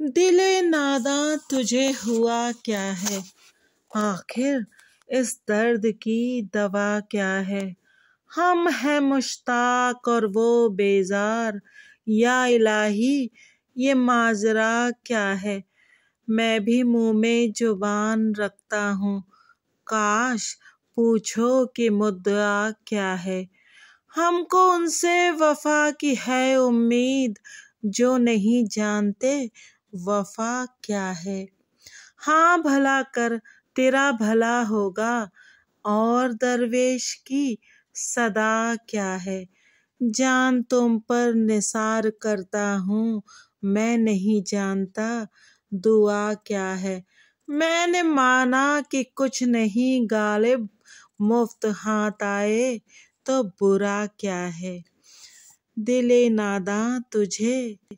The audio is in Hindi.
दिल नादा तुझे हुआ क्या है आखिर इस दर्द की दवा क्या है हम हैं मुश्ताक और वो बेजार या इलाही ये माजरा क्या है मैं भी मुंह में जुबान रखता हूँ काश पूछो कि मुद्दा क्या है हमको उनसे वफा की है उम्मीद जो नहीं जानते वफा क्या है हाँ भला कर तेरा भला होगा और दरवेश की सदा क्या है जान तुम पर निसार करता हूँ मैं नहीं जानता दुआ क्या है मैंने माना कि कुछ नहीं गालिब मुफ्त हाथ आए तो बुरा क्या है दिले नादा तुझे